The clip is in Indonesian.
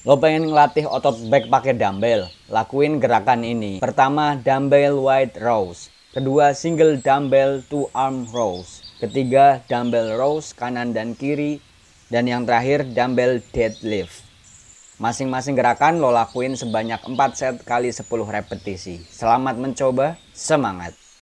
Lo pengen ngelatih otot back pakai dumbbell? Lakuin gerakan ini. Pertama, dumbbell wide rows. Kedua, single dumbbell two arm rows. Ketiga, dumbbell rows kanan dan kiri. Dan yang terakhir, dumbbell deadlift. Masing-masing gerakan lo lakuin sebanyak 4 set kali 10 repetisi. Selamat mencoba, semangat!